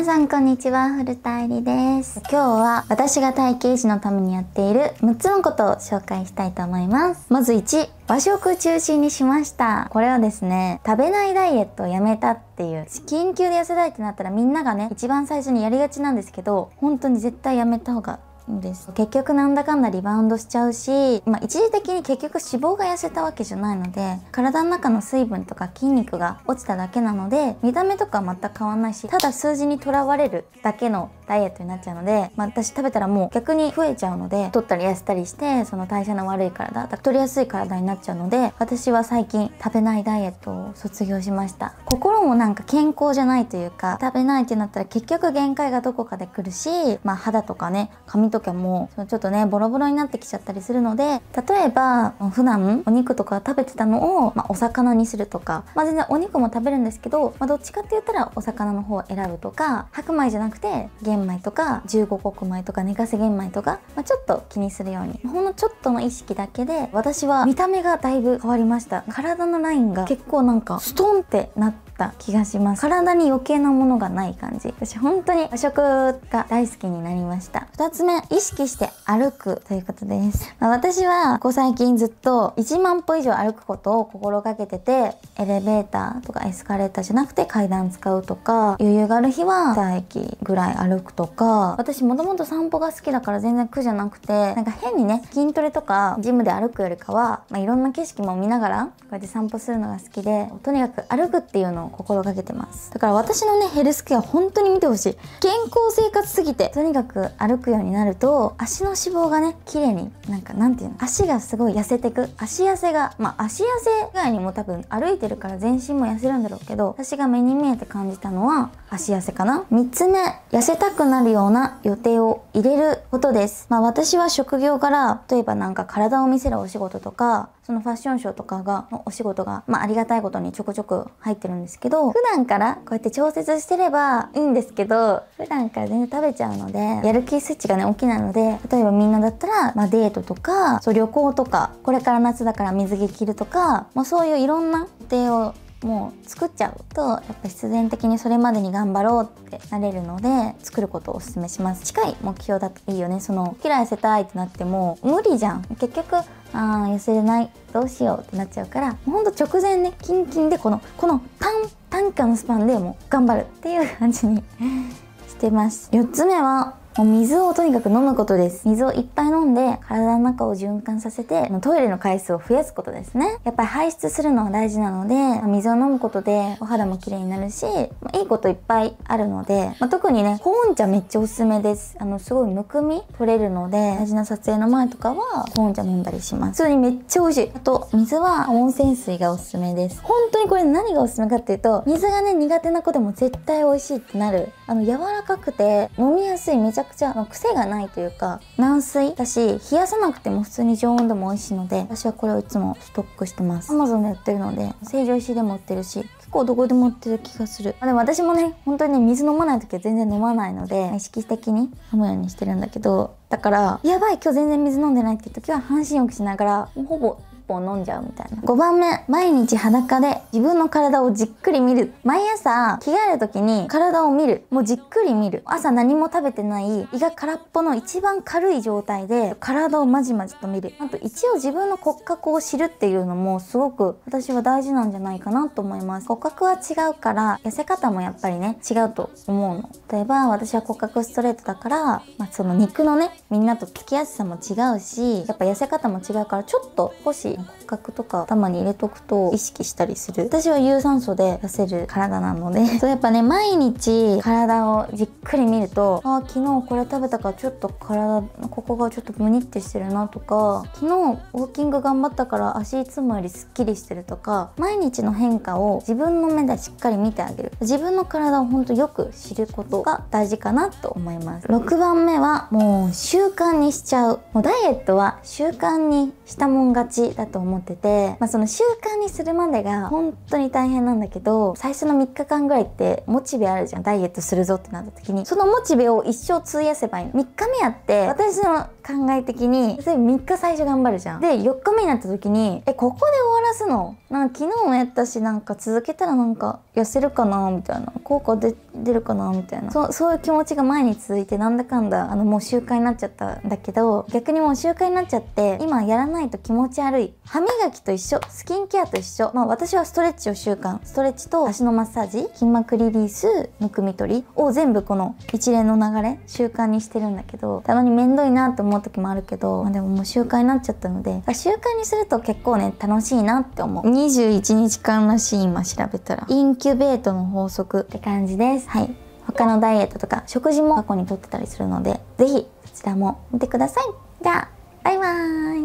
皆さんこんにちは古田愛理です今日は私が体型維持のためにやっている6つのことを紹介したいと思いますまず1和食中心にしましたこれはですね食べないダイエットをやめたっていう緊急で痩せたいってなったらみんながね一番最初にやりがちなんですけど本当に絶対やめた方がです結局なんだかんだリバウンドしちゃうし、まあ、一時的に結局脂肪が痩せたわけじゃないので体の中の水分とか筋肉が落ちただけなので見た目とか全く変わんないしただ数字にとらわれるだけのダイエットになっちゃうので、まあ、私食べたらもう逆に増えちゃうので取ったり痩せたりしてその代謝の悪い体太りやすい体になっちゃうので私は最近食べないダイエットを卒業しました心もなんか健康じゃないというか食べないってなったら結局限界がどこかで来るし、まあ、肌とかね髪とかとかもちょっとねボロボロになってきちゃったりするので例えば普段お肉とか食べてたのを、まあ、お魚にするとか、まあ、全然お肉も食べるんですけど、まあ、どっちかって言ったらお魚の方を選ぶとか白米じゃなくて玄米とか15穀米とか寝かせ玄米とか、まあ、ちょっと気にするようにほんのちょっとの意識だけで私は見た目がだいぶ変わりました体のラインが結構なんかストンってなってった気がします体に余計なものがない感じ私本当に和食が大好きになりました2つ目意識して歩くということです、まあ、私はここ最近ずっと1万歩以上歩くことを心がけててエレベーターとかエスカレーターじゃなくて階段使うとか余裕がある日は2駅ぐらい歩くとか私もともと散歩が好きだから全然苦じゃなくてなんか変にね筋トレとかジムで歩くよりかは、まあ、いろんな景色も見ながらこうやって散歩するのが好きでとにかく歩くっていうのを心がけてますだから私のねヘルスケア本当に見てほしい健康生活すぎてとにかく歩くようになると足の脂肪がね綺麗になんかなんていうの足がすごい痩せてく足痩せがまあ足痩せ以外にも多分歩いてるから全身も痩せるんだろうけど私が目に見えて感じたのは足痩せかな3つ目痩せたくなるような予定を入れることですまあ私は職業から例えばなんか体を見せるお仕事とかそのファッションショーとかがお仕事が、まあ、ありがたいことにちょこちょこ入ってるんですけど普段からこうやって調節してればいいんですけど普段から全然食べちゃうのでやる気スイッチがね大きなので例えばみんなだったら、まあ、デートとかそう旅行とかこれから夏だから水着着るとか、まあ、そういういろんな予定をもう作っちゃうとやっぱ必然的にそれまでに頑張ろうってなれるので作ることをおすすめします近い目標だといいよねその嫌いせたいってなっても無理じゃん結局あー痩せれないどうしようってなっちゃうからほんと直前ねキンキンでこのこのパンン価のスパンでもう頑張るっていう感じにしてます4つ目はもう水をとにかく飲むことです。水をいっぱい飲んで、体の中を循環させて、トイレの回数を増やすことですね。やっぱり排出するのは大事なので、水を飲むことでお肌も綺麗になるし、まあ、いいこといっぱいあるので、まあ、特にね、コーン茶めっちゃおすすめです。あの、すごいむくみ取れるので、大事な撮影の前とかはコーン茶飲んだりします。普通にめっちゃ美味しい。あと、水は温泉水がおすすめです。本当にこれ何がおすすめかっていうと、水がね、苦手な子でも絶対美味しいってなる。あの、柔らかくて、飲みやすい、めちゃくちゃ癖がないというか軟水だし冷やさなくても普通に常温でも美味しいので私はこれをいつもストックしてます Amazon で売ってるので成城石でも売ってるし結構どこでも売ってる気がするあでも私もね本当に水飲まない時は全然飲まないので意識的に飲むようにしてるんだけどだからやばい今日全然水飲んでないって時は半身浴しながらほぼ本飲んじゃうみたいな5番目毎日裸で自分の体をじっくり見る毎朝着替える時に体を見るもうじっくり見る朝何も食べてない胃が空っぽの一番軽い状態で体をまじまじと見るあと一応自分の骨格を知るっていうのもすごく私は大事なんじゃないかなと思います骨格は違うから痩せ方もやっぱりね違うと思うの例えば私は骨格ストレートだから、まあ、その肉のねみんなとつきやすさも違うしやっぱ痩せ方も違うからちょっと少し骨格とか頭に入れとくと意識したりする私は有酸素で出せる体なので そうやっぱね毎日体をじっくり見るとあ昨日これ食べたからちょっと体ここがちょっとムニってしてるなとか昨日ウォーキング頑張ったから足いつもよりすっきりしてるとか毎日の変化を自分の目でしっかり見てあげる自分の体をほんとよく知ることが大事かなと思います6番目はもう習慣にしちゃうもうダイエットは習慣にしたもん勝ちだと思ってて、まあ、その習慣にするまでが本当に大変なんだけど最初の3日間ぐらいってモチベあるじゃんダイエットするぞってなった時にそのモチベを一生費やせばいいの3日目やって私の考え的に例えば3日最初頑張るじゃんで4日目になった時にえここで終わらすのなんか昨日もやったしなんか続けたらなんか痩せるかなみたいな効果出るかなみたいなそそういう気持ちが前に続いてなんだかんだあのもう習慣になっちゃったんだけど逆にもう習慣になっちゃって今やらないと気持ち悪い歯磨きと一緒スキンケアと一緒、まあ、私はストレッチを習慣ストレッチと足のマッサージ筋膜リリースむくみ取りを全部この一連の流れ習慣にしてるんだけどたまにめんどいなって思う時もあるけど、まあ、でももう習慣になっちゃったので習慣にすると結構ね楽しいなって思う21日間らしい今調べたらインキュベートの法則って感じですはい他のダイエットとか食事も過去にとってたりするので是非そちらも見てくださいじゃあバイバーイ